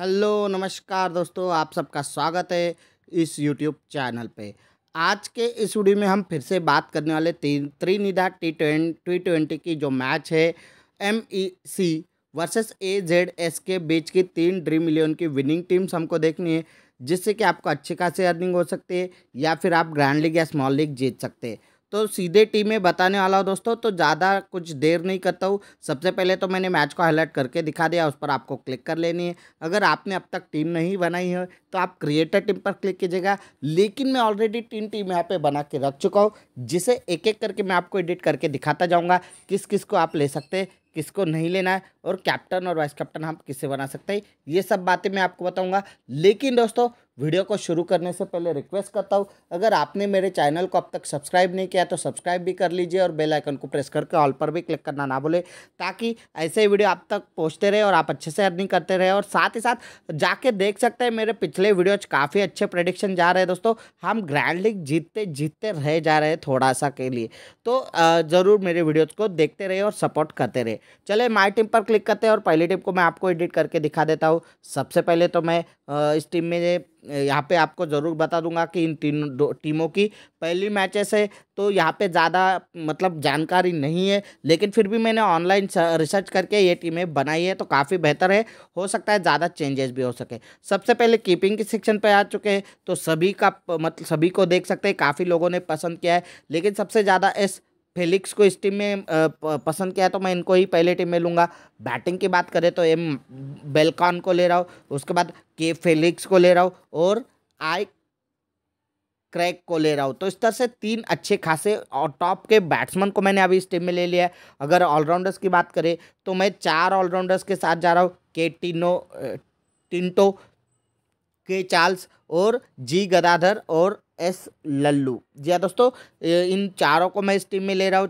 hello नमस्कार दोस्तों आप सबका स्वागत है इस यूट्यूब चैनल पे आज के इस वीडियो में हम फिर से बात करने वाले तीन त्रिनिधा टी ट्वेंटी ट्वेंटी की जो मैच है M E C versus A Z S के बीच की तीन ड्रीम इलेवन की विनिंग टीम्स हमको देखनी है जिससे कि आपको अच्छी खासी अर्निंग हो सकती है या फिर आप ग्रैंड लीग या स्मॉल लीग जीत सकते हैं तो सीधे टीम में बताने वाला हूँ दोस्तों तो ज़्यादा कुछ देर नहीं करता हूँ सबसे पहले तो मैंने मैच को हाईलाइट करके दिखा दिया उस पर आपको क्लिक कर लेनी है अगर आपने अब तक टीम नहीं बनाई है तो आप क्रिएटर टीम पर क्लिक कीजिएगा लेकिन मैं ऑलरेडी तीन टीम यहाँ पे बना के रख चुका हूँ जिसे एक एक करके मैं आपको एडिट करके दिखाता जाऊँगा किस किस को आप ले सकते हैं किसको नहीं लेना है और कैप्टन और वाइस कैप्टन हम किससे बना सकते हैं ये सब बातें मैं आपको बताऊंगा लेकिन दोस्तों वीडियो को शुरू करने से पहले रिक्वेस्ट करता हूँ अगर आपने मेरे चैनल को अब तक सब्सक्राइब नहीं किया तो सब्सक्राइब भी कर लीजिए और बेल आइकन को प्रेस करके ऑल पर भी क्लिक करना ना भूले ताकि ऐसे वीडियो आप तक पहुँचते रहे और आप अच्छे से अर्निंग करते रहे और साथ ही साथ जाके देख सकते हैं मेरे पिछले वीडियोज काफ़ी अच्छे प्रडिक्शन जा रहे हैं दोस्तों हम ग्रैंड लीग जीतते जीतते रह जा रहे हैं थोड़ा सा के लिए तो ज़रूर मेरे वीडियोज़ को देखते रहे और सपोर्ट करते रहे चले माई टीम पर क्लिक करते हैं और पहली टीम को मैं आपको एडिट करके दिखा देता हूँ सबसे पहले तो मैं इस टीम में यहाँ पे आपको ज़रूर बता दूंगा कि इन तीनों टीमों की पहली मैचेस है तो यहाँ पे ज़्यादा मतलब जानकारी नहीं है लेकिन फिर भी मैंने ऑनलाइन रिसर्च करके ये टीमें बनाई है तो काफ़ी बेहतर है हो सकता है ज़्यादा चेंजेस भी हो सके सबसे पहले कीपिंग के सेक्शन पर आ चुके हैं तो सभी का मतलब सभी को देख सकते हैं काफ़ी लोगों ने पसंद किया है लेकिन सबसे ज़्यादा इस फेलिक्स को इस टीम में पसंद किया तो मैं इनको ही पहले टीम में लूँगा बैटिंग की बात करें तो एम बेलकॉन को ले रहा हूँ उसके बाद के फेलिक्स को ले रहा हूँ और आई क्रैक को ले रहा हूँ तो इस तरह से तीन अच्छे खासे और टॉप के बैट्समैन को मैंने अभी इस टीम में ले लिया है अगर ऑलराउंडर्स की बात करें तो मैं चार ऑलराउंडर्स के साथ जा रहा हूँ के टिनो टिंटो के चार्ल्स और जी गदाधर और एस लल्लू जी हाँ दोस्तों इन चारों को मैं इस टीम में ले रहा हूँ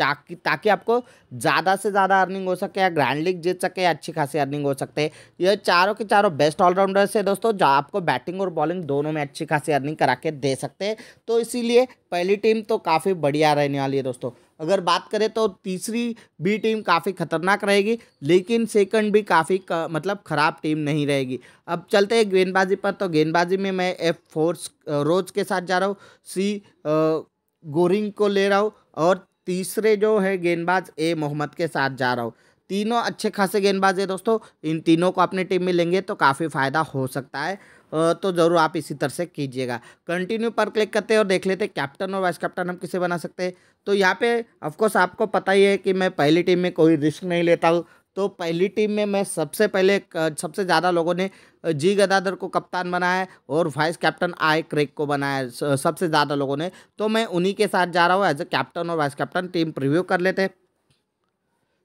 ताकि ताकि आपको ज़्यादा से ज़्यादा अर्निंग हो सके या ग्रैंड लीग जीत सके या अच्छी खासी अर्निंग हो सकते ये चारों के चारों बेस्ट ऑलराउंडर्स है दोस्तों जो आपको बैटिंग और बॉलिंग दोनों में अच्छी खासी अर्निंग करा के दे सकते हैं तो इसीलिए पहली टीम तो काफ़ी बढ़िया रहने वाली है दोस्तों अगर बात करें तो तीसरी बी टीम काफ़ी खतरनाक रहेगी लेकिन सेकंड भी काफ़ी का, मतलब ख़राब टीम नहीं रहेगी अब चलते हैं गेंदबाजी पर तो गेंदबाजी में मैं एफ फोर्स रोज के साथ जा रहा हूँ सी गोरिंग को ले रहा हूँ और तीसरे जो है गेंदबाज ए मोहम्मद के साथ जा रहा हूँ तीनों अच्छे खासे गेंदबाज है दोस्तों इन तीनों को अपनी टीम में लेंगे तो काफ़ी फ़ायदा हो सकता है तो ज़रूर आप इसी तरह से कीजिएगा कंटिन्यू पर क्लिक करते हैं और देख लेते हैं कैप्टन और वाइस कैप्टन हम किसे बना सकते हैं तो यहाँ पे ऑफकोर्स आपको पता ही है कि मैं पहली टीम में कोई रिस्क नहीं लेता हूँ तो पहली टीम में मैं सबसे पहले सबसे ज़्यादा लोगों ने जी गदादर को कप्तान बनाया है और वाइस कैप्टन आय क्रेक को बनाया सबसे ज़्यादा लोगों ने तो मैं उन्हीं के साथ जा रहा हूँ एज ए कैप्टन और वाइस कैप्टन टीम प्रिव्यू कर लेते हैं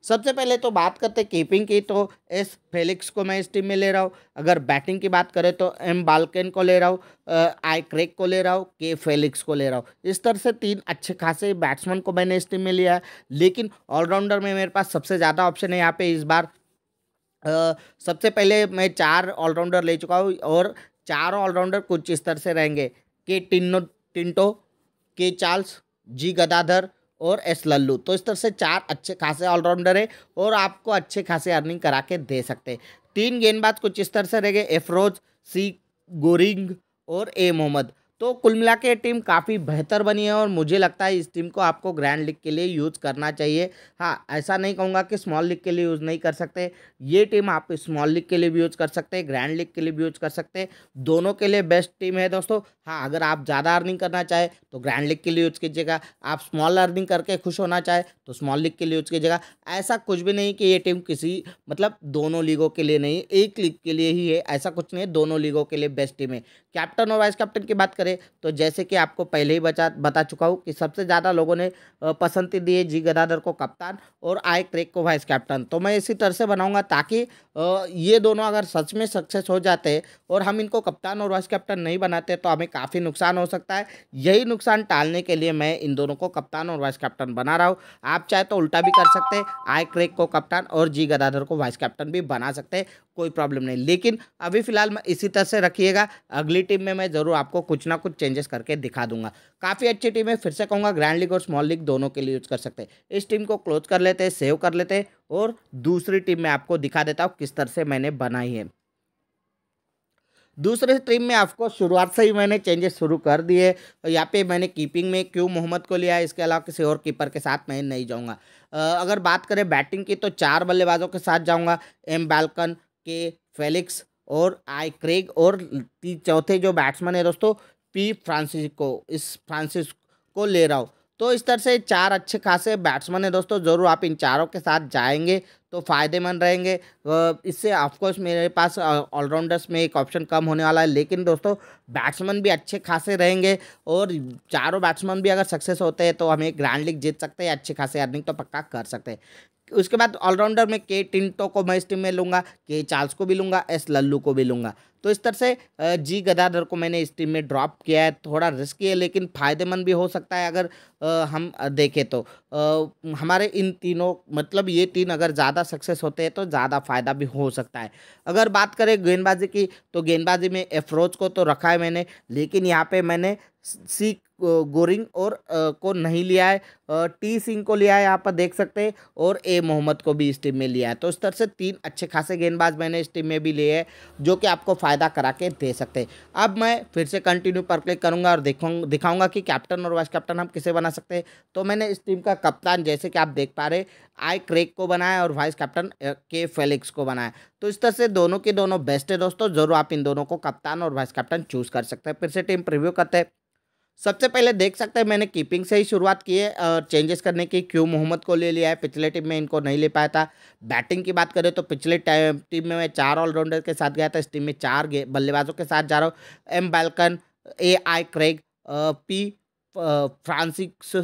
सबसे पहले तो बात करते कीपिंग की तो एस फेलिक्स को मैं इस टीम में ले रहा हूँ अगर बैटिंग की बात करें तो एम बालकेन को ले रहा हूँ आई क्रेक को ले रहा हूँ के फेलिक्स को ले रहा हूँ इस तरह से तीन अच्छे खासे बैट्समैन को मैंने इस टीम में लिया है लेकिन ऑलराउंडर में मेरे पास सबसे ज़्यादा ऑप्शन है यहाँ पे इस बार आ, सबसे पहले मैं चार ऑलराउंडर ले चुका हूँ और चार ऑलराउंडर कुछ इस तरह से रहेंगे K Tinno Tinto K Charles G Gadadhar और एस लल्लू तो इस तरह से चार अच्छे खासे ऑलराउंडर है और आपको अच्छे खासे अर्निंग करा के दे सकते हैं तीन गेंदबाज कुछ इस तरह से रहेंगे एफरोज सी गोरिंग और ए मोहम्मद तो कुल मिला के टीम काफ़ी बेहतर बनी है और मुझे लगता है इस टीम को आपको ग्रैंड लीग के लिए यूज़ करना चाहिए हाँ ऐसा नहीं कहूँगा कि स्मॉल लीग के लिए यूज़ नहीं कर सकते ये टीम आप स्मॉल लीग के लिए भी यूज़ कर सकते हैं ग्रैंड लीग के लिए भी यूज़ कर सकते हैं दोनों के लिए बेस्ट टीम है दोस्तों हाँ अगर आप ज़्यादा अर्निंग करना चाहे तो ग्रैंड लीग के लिए यूज़ कीजिएगा आप स्मॉल अर्निंग करके खुश होना चाहे तो स्मॉल लीग के लिए यूज़ कीजिएगा ऐसा कुछ भी नहीं कि ये टीम किसी मतलब दोनों लीगों के लिए नहीं एक लीग के लिए ही है ऐसा कुछ नहीं है दोनों लीगों के लिए बेस्ट टीम है कैप्टन और वाइस कैप्टन की बात करें तो जैसे कि आपको पहले ही बचा बता चुका हूँ कि सबसे ज़्यादा लोगों ने पसंद दी है जी गदाधर को कप्तान और आय क्रेक को वाइस कैप्टन तो मैं इसी तरह से बनाऊँगा ताकि ये दोनों अगर सच में सक्सेस हो जाते और हम इनको कप्तान और वाइस कैप्टन नहीं बनाते तो हमें काफ़ी नुकसान हो सकता है यही नुकसान टालने के लिए मैं इन दोनों को कप्तान और वाइस कैप्टन बना रहा हूँ आप चाहे तो उल्टा भी कर सकते आय क्रेक को कप्तान और जी गदाधर को वाइस कैप्टन भी बना सकते कोई प्रॉब्लम नहीं लेकिन अभी फिलहाल इसी तरह से रखिएगा अगली टीम में मैं ज़रूर आपको कुछ ना ना कुछ चेंजेस करके दिखा दूंगा काफ़ी अच्छी टीम है फिर से कहूँगा ग्रैंड लीग और स्मॉल लीग दोनों के लिए यूज़ कर सकते हैं इस टीम को क्लोज कर लेते हैं सेव कर लेते हैं और दूसरी टीम में आपको दिखा देता हूँ किस तरह से मैंने बनाई है दूसरे टीम में आपको शुरुआत से ही मैंने चेंजेस शुरू कर दिए तो यहाँ पे मैंने कीपिंग में क्यों मोहम्मद को लिया इसके अलावा किसी और कीपर के साथ मैं नहीं जाऊँगा अगर बात करें बैटिंग की तो चार बल्लेबाजों के साथ जाऊँगा एम बैल्कन के फेलिक्स और आई क्रेग और चौथे जो बैट्समैन है दोस्तों पी फ्रांसिस को इस फ्रांसिस को ले रहा हूँ तो इस तरह से चार अच्छे खासे बैट्समैन हैं दोस्तों ज़रूर आप इन चारों के साथ जाएंगे तो फ़ायदेमंद रहेंगे इससे ऑफकोर्स मेरे पास ऑलराउंडर्स में एक ऑप्शन कम होने वाला है लेकिन दोस्तों बैट्समैन भी अच्छे खासे रहेंगे और चारों बैट्समैन भी अगर सक्सेस होते हैं तो हमें ग्रैंड लीग जीत सकते हैं अच्छे खासे अर्निंग तो पक्का कर सकते हैं उसके बाद ऑलराउंडर में के टिंटो को मैं इस टीम में लूँगा के चार्ल्स को भी लूँगा एस लल्लू को भी लूँगा तो इस तरह से जी गदाधर को मैंने इस टीम में ड्रॉप किया है थोड़ा रिस्की है लेकिन फ़ायदेमंद भी हो सकता है अगर हम देखें तो हमारे इन तीनों मतलब ये तीन अगर ज़्यादा सक्सेस होते हैं तो ज़्यादा फ़ायदा भी हो सकता है अगर बात करें गेंदबाजी की तो गेंदबाजी में एफरोज को तो रखा है मैंने लेकिन यहाँ पर मैंने सी गोरिंग और को नहीं लिया है टी सिंह को लिया है यहाँ पर देख सकते हैं और ए मोहम्मद को भी इस टीम में लिया है तो इस तरह से तीन अच्छे खासे गेंदबाज मैंने इस टीम में भी लिए हैं जो कि आपको फ़ायदा करा के दे सकते हैं अब मैं फिर से कंटिन्यू पर क्लिक करूँगा और दिखाऊँ दिखाऊँगा कि कैप्टन और वाइस कैप्टन हम किसे बना सकते हैं तो मैंने इस टीम का कप्तान जैसे कि आप देख पा रहे आई क्रेक को बनाया और वाइस कैप्टन के फेलिक्स को बनाया तो इस तरह से दोनों के दोनों बेस्ट है दोस्तों जरूर आप इन दोनों को कप्तान और वाइस कैप्टन चूज़ कर सकते हैं फिर से टीम प्रिव्यू करते हैं सबसे पहले देख सकते हैं मैंने कीपिंग से ही शुरुआत की है और चेंजेस करने की क्यों मोहम्मद को ले लिया है पिछले टीम में इनको नहीं ले पाया था बैटिंग की बात करें तो पिछले टाइम टीम में मैं चार ऑलराउंडर के साथ गया था इस टीम में चार बल्लेबाजों के साथ जा रहा हूँ M Balkan A I Craig P Francis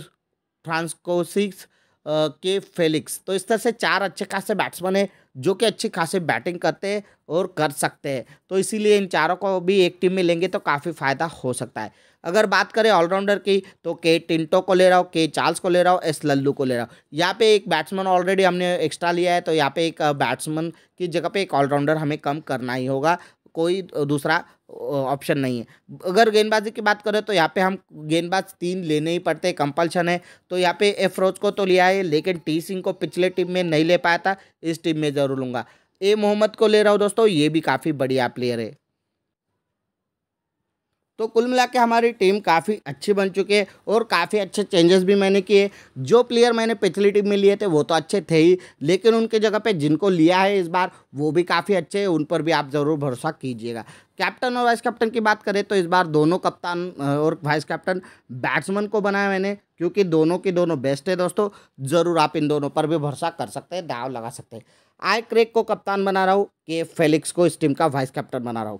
फ्रांसकोसिक्स के फेलिक्स तो इस तरह से चार अच्छे खासे बैट्समैन हैं जो कि अच्छी खासी बैटिंग करते हैं और कर सकते हैं तो इसीलिए इन चारों को भी एक टीम में लेंगे तो काफ़ी फ़ायदा हो सकता है अगर बात करें ऑलराउंडर की तो के टिंटो को ले रहा हूँ के चार्ल्स को ले रहा हूँ एस लल्लू को ले रहा हूँ यहाँ पे एक बैट्समैन ऑलरेडी हमने एक्स्ट्रा लिया है तो यहाँ पे एक बैट्समैन की जगह पे एक ऑलराउंडर हमें कम करना ही होगा कोई दूसरा ऑप्शन नहीं है अगर गेंदबाजी की बात करें तो यहाँ पे हम गेंदबाज तीन लेने ही पड़ते हैं कंपल्शन है तो यहाँ पे एफरोज को तो लिया है लेकिन टी सिंह को पिछले टीम में नहीं ले पाया था इस टीम में ज़रूर लूँगा ए मोहम्मद को ले रहा हूँ दोस्तों ये भी काफ़ी बढ़िया प्लेयर है तो कुल मिला के हमारी टीम काफ़ी अच्छी बन चुकी है और काफ़ी अच्छे चेंजेस भी मैंने किए जो प्लेयर मैंने पिछली टीम में लिए थे वो तो अच्छे थे ही लेकिन उनके जगह पे जिनको लिया है इस बार वो भी काफ़ी अच्छे हैं उन पर भी आप ज़रूर भरोसा कीजिएगा कैप्टन और वाइस कैप्टन की बात करें तो इस बार दोनों कप्तान और वाइस कैप्टन बैट्समैन को बनाया मैंने क्योंकि दोनों के दोनों बेस्ट है दोस्तों ज़रूर आप इन दोनों पर भी भरोसा कर सकते हैं दाव लगा सकते हैं आई क्रेक को कप्तान बना रहा हूँ के फेलिक्स को इस टीम का वाइस कैप्टन बना रहा हूँ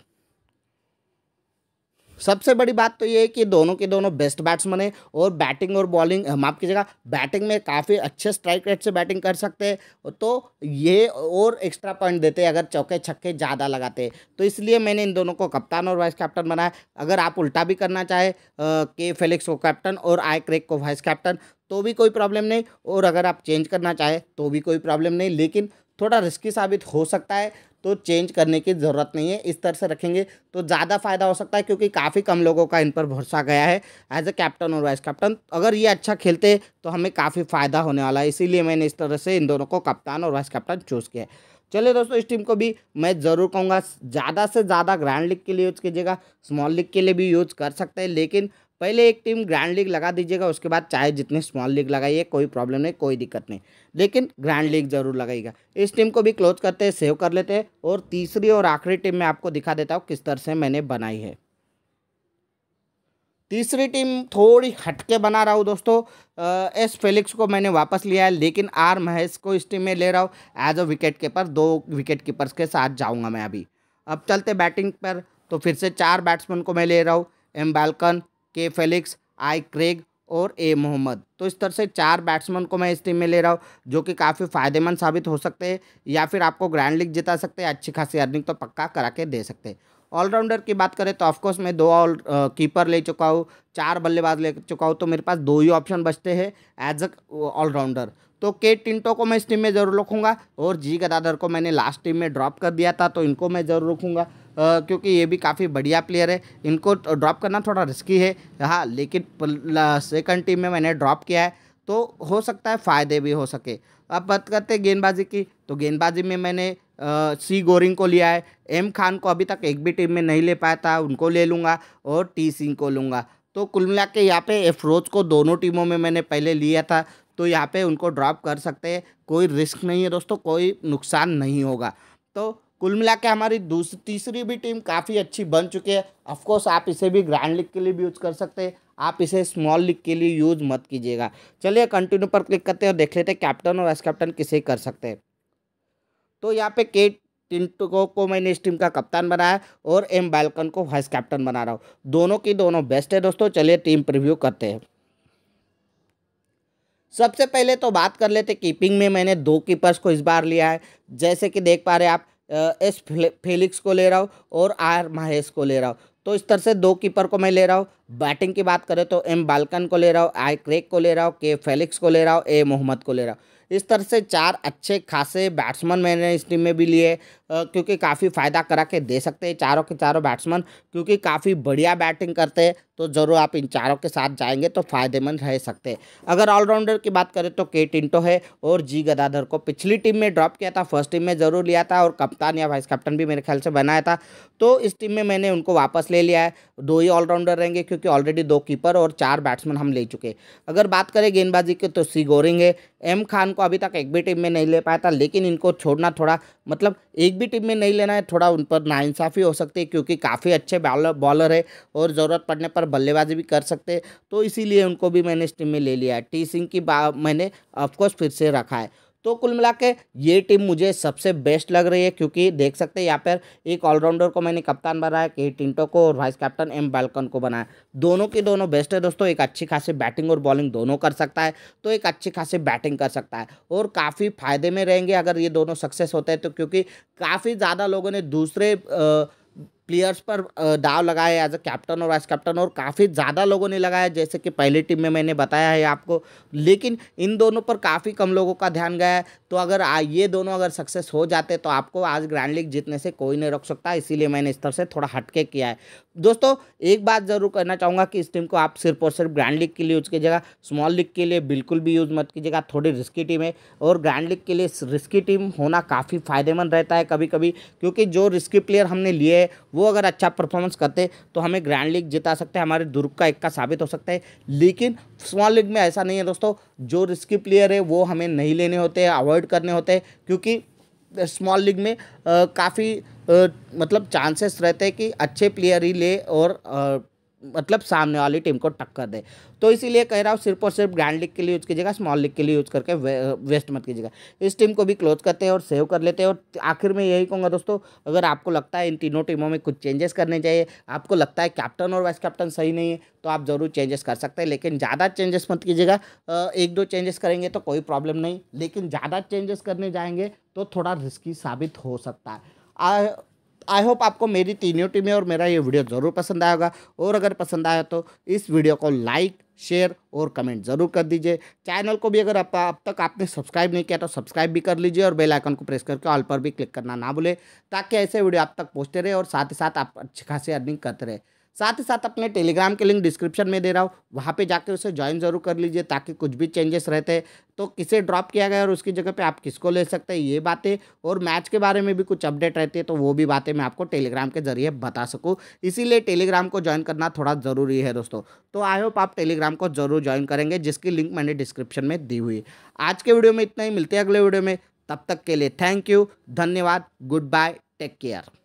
सबसे बड़ी बात तो ये है कि दोनों के दोनों बेस्ट बैट्समैन है और बैटिंग और बॉलिंग माफ कीजिएगा बैटिंग में काफ़ी अच्छे स्ट्राइक रेट से बैटिंग कर सकते हैं तो ये और एक्स्ट्रा पॉइंट देते हैं अगर चौके छक्के ज़्यादा लगाते हैं तो इसलिए मैंने इन दोनों को कप्तान और वाइस कैप्टन बनाया अगर आप उल्टा भी करना चाहे के फेलिक्स को कैप्टन और आई क्रेक को वाइस कैप्टन तो भी कोई प्रॉब्लम नहीं और अगर आप चेंज करना चाहें तो भी कोई प्रॉब्लम नहीं लेकिन थोड़ा रिस्की साबित हो सकता है तो चेंज करने की ज़रूरत नहीं है इस तरह से रखेंगे तो ज़्यादा फायदा हो सकता है क्योंकि काफ़ी कम लोगों का इन पर भरोसा गया है एज अ कैप्टन और वाइस कैप्टन अगर ये अच्छा खेलते तो हमें काफ़ी फ़ायदा होने वाला है इसीलिए मैंने इस तरह से इन दोनों को कप्तान और वाइस कैप्टन चूज़ किया है चलिए दोस्तों इस टीम को भी मैं ज़रूर कहूँगा ज़्यादा से ज़्यादा ग्रैंड लीग के लिए यूज़ कीजिएगा स्मॉल लीग के लिए भी यूज़ कर सकते हैं लेकिन पहले एक टीम ग्रैंड लीग लगा दीजिएगा उसके बाद चाहे जितने स्मॉल लीग लगाइए कोई प्रॉब्लम नहीं कोई दिक्कत नहीं लेकिन ग्रैंड लीग जरूर लगाइएगा इस टीम को भी क्लोज करते हैं सेव कर लेते हैं और तीसरी और आखिरी टीम मैं आपको दिखा देता हूँ किस तरह से मैंने बनाई है तीसरी टीम थोड़ी हटके बना रहा हूँ दोस्तों एस फेलिक्स को मैंने वापस लिया है लेकिन आर महेश को इस टीम में ले रहा हूँ एज अ विकेट कीपर दो विकेट कीपर्स के साथ जाऊँगा मैं अभी अब चलते बैटिंग पर तो फिर से चार बैट्समैन को मैं ले रहा हूँ एम बालकन के फेलिक्स आई क्रेग और ए मोहम्मद तो इस तरह से चार बैट्समैन को मैं इस टीम में ले रहा हूँ जो कि काफ़ी फायदेमंद साबित हो सकते हैं या फिर आपको ग्रैंड लीग जिता सकते हैं अच्छी खासी अर्निंग तो पक्का करा के दे सकते हैं ऑलराउंडर की बात करें तो ऑफकोर्स मैं दो ऑल कीपर ले चुका हूँ चार बल्लेबाज ले चुका हूँ तो मेरे पास दो ही ऑप्शन बचते हैं एज अ ऑलराउंडर तो के टिंटो को मैं इस टीम में ज़रूर रखूँगा और जी गदादर को मैंने लास्ट टीम में ड्रॉप कर दिया था तो इनको मैं ज़रूर रखूँगा क्योंकि ये भी काफ़ी बढ़िया प्लेयर है इनको ड्रॉप करना थोड़ा रिस्की है हाँ लेकिन सेकंड टीम में मैंने ड्रॉप किया है तो हो सकता है फ़ायदे भी हो सके अब बात करते हैं गेंदबाजी की तो गेंदबाजी में मैंने आ, सी गोरिंग को लिया है एम खान को अभी तक एक भी टीम में नहीं ले पाया था उनको ले लूँगा और टी सिंह को लूँगा तो कुल मिला के यहाँ पे एफरोज को दोनों टीमों में मैंने पहले लिया था तो यहाँ पे उनको ड्रॉप कर सकते हैं कोई रिस्क नहीं है दोस्तों कोई नुकसान नहीं होगा तो कुल मिला के हमारी दूसरी तीसरी भी टीम काफ़ी अच्छी बन चुकी है ऑफकोर्स आप इसे भी ग्रैंड लीग के लिए भी यूज़ कर सकते हैं आप इसे स्मॉल लीग के लिए यूज़ मत कीजिएगा चलिए कंटिन्यू पर क्लिक करते हैं और देख लेते हैं कैप्टन और वाइस कैप्टन किसे कर सकते हैं तो यहाँ पे के टिंटो को, को मैंने इस टीम का कप्तान बनाया और एम बालकन को वाइस कैप्टन बना रहा हूँ दोनों की दोनों बेस्ट है दोस्तों चलिए टीम प्रिव्यू करते हैं सबसे पहले तो बात कर लेते कीपिंग में मैंने दो कीपर्स को इस बार लिया है जैसे कि देख पा रहे आप एस फेलिक्स को ले रहा हूँ और आर महेश को ले रहा हूँ तो इस तरह से दो कीपर को मैं ले रहा हूँ बैटिंग की बात करें तो एम बालकन को ले रहा हूँ आई क्रेक को ले रहा हूँ के फेलिक्स को ले रहा हूँ ए मोहम्मद को ले रहा हूँ इस तरह से चार अच्छे खासे बैट्समैन मैंने इस टीम में भी लिए क्योंकि काफ़ी फ़ायदा करा के दे सकते हैं चारों के चारों बैट्समैन क्योंकि काफ़ी बढ़िया बैटिंग करते हैं तो ज़रूर आप इन चारों के साथ जाएंगे तो फ़ायदेमंद रह सकते हैं अगर ऑलराउंडर की बात करें तो के टिंटो है और जी गदाधर को पिछली टीम में ड्रॉप किया था फर्स्ट टीम में ज़रूर लिया था और कप्तान या वाइस कैप्टन भी मेरे ख्याल से बनाया था तो इस टीम में मैंने उनको वापस ले लिया है दो ही ऑलराउंडर रहेंगे क्योंकि ऑलरेडी दो कीपर और चार बैट्समैन हम ले चुके अगर बात करें गेंदबाजी की तो सी गोरिंग है एम खान को अभी तक एक भी टीम में नहीं ले पाया था लेकिन इनको छोड़ना थोड़ा मतलब एक भी टीम में नहीं लेना है थोड़ा उन पर नाइंसाफ़ी हो सकती है क्योंकि काफ़ी अच्छे बॉलर है और ज़रूरत पड़ने पर पर बल्लेबाजी भी कर सकते तो इसीलिए उनको भी मैंने इस टीम में ले लिया है टी सिंह की मैंने ऑफकोर्स फिर से रखा है तो कुल मिला के ये टीम मुझे सबसे बेस्ट लग रही है क्योंकि देख सकते हैं यहाँ पर एक ऑलराउंडर को मैंने कप्तान बनाया के टिंटो को और वाइस कैप्टन एम बालकन को बनाया दोनों के दोनों बेस्ट है दोस्तों एक अच्छी खासी बैटिंग और बॉलिंग दोनों कर सकता है तो एक अच्छी खासी बैटिंग कर सकता है और काफ़ी फायदे में रहेंगे अगर ये दोनों सक्सेस होते हैं तो क्योंकि काफ़ी ज़्यादा लोगों ने दूसरे आ, प्लेयर्स पर दाव लगाए एज अ कैप्टन और वाइस कैप्टन और काफ़ी ज़्यादा लोगों ने लगाया जैसे कि पहली टीम में मैंने बताया है आपको लेकिन इन दोनों पर काफ़ी कम लोगों का ध्यान गया है तो अगर आ, ये दोनों अगर सक्सेस हो जाते तो आपको आज ग्रैंड लीग जीतने से कोई नहीं रोक सकता इसीलिए मैंने इस तरह से थोड़ा हटके किया है दोस्तों एक बात ज़रूर कहना चाहूँगा कि इस टीम को आप सिर्फ और सिर्फ ग्रैंड लीग के लिए यूज़ कीजिएगा स्मॉल लीग के लिए बिल्कुल भी यूज़ मत कीजिएगा थोड़ी रिस्की टीम है और ग्रैंड लीग के लिए रिस्की टीम होना काफ़ी फ़ायदेमंद रहता है कभी कभी क्योंकि जो रिस्की प्लेयर हमने लिए है वो अगर अच्छा परफॉर्मेंस करते तो हमें ग्रैंड लीग जिता सकते हैं हमारे दुर्ग का इक्का साबित हो सकता है लेकिन स्मॉल लीग में ऐसा नहीं है दोस्तों जो रिस्की प्लेयर है वो हमें नहीं लेने होते अवॉइड करने होते क्योंकि स्मॉल लीग में काफ़ी मतलब चांसेस रहते हैं कि अच्छे प्लेयर ही ले और आ, मतलब सामने वाली टीम को टक्कर दे तो इसीलिए कह रहा हूँ सिर्फ और सिर्फ ग्रैंड लीग के लिए यूज़ कीजिएगा स्मॉल लीग के लिए यूज़ करके वे, वेस्ट मत कीजिएगा इस टीम को भी क्लोज करते हैं और सेव कर लेते हैं और आखिर में यही कहूँगा दोस्तों अगर आपको लगता है इन तीनों टीमों में कुछ चेंजेस करने चाहिए आपको लगता है कैप्टन और वाइस कैप्टन सही नहीं है तो आप ज़रूर चेंजेस कर सकते हैं लेकिन ज़्यादा चेंजेस मत कीजिएगा एक दो चेंजेस करेंगे तो कोई प्रॉब्लम नहीं लेकिन ज़्यादा चेंजेस करने जाएंगे तो थोड़ा रिस्की साबित हो सकता है आई होप आपको मेरी तीनों टीमें और मेरा ये वीडियो ज़रूर पसंद आएगा और अगर पसंद आया तो इस वीडियो को लाइक शेयर और कमेंट जरूर कर दीजिए चैनल को भी अगर आप अब तक आपने सब्सक्राइब नहीं किया तो सब्सक्राइब भी कर लीजिए और बेल आइकन को प्रेस करके ऑल पर भी क्लिक करना ना भूले ताकि ऐसे वीडियो आप तक पहुँचते रहे और साथ ही साथ आप अच्छी खासी अर्निंग करते रहे साथ ही साथ अपने टेलीग्राम के लिंक डिस्क्रिप्शन में दे रहा हूँ वहाँ पे जाके उसे ज्वाइन जरूर कर लीजिए ताकि कुछ भी चेंजेस रहते हैं तो किसे ड्रॉप किया गया और उसकी जगह पे आप किसको ले सकते हैं ये बातें और मैच के बारे में भी कुछ अपडेट रहती है तो वो भी बातें मैं आपको टेलीग्राम के जरिए बता सकूँ इसीलिए टेलीग्राम को ज्वाइन करना थोड़ा ज़रूरी है दोस्तों तो आई होप आप टेलीग्राम को जरूर ज्वाइन करेंगे जिसकी लिंक मैंने डिस्क्रिप्शन में दी हुई आज के वीडियो में इतना ही मिलते हैं अगले वीडियो में तब तक के लिए थैंक यू धन्यवाद गुड बाय टेक केयर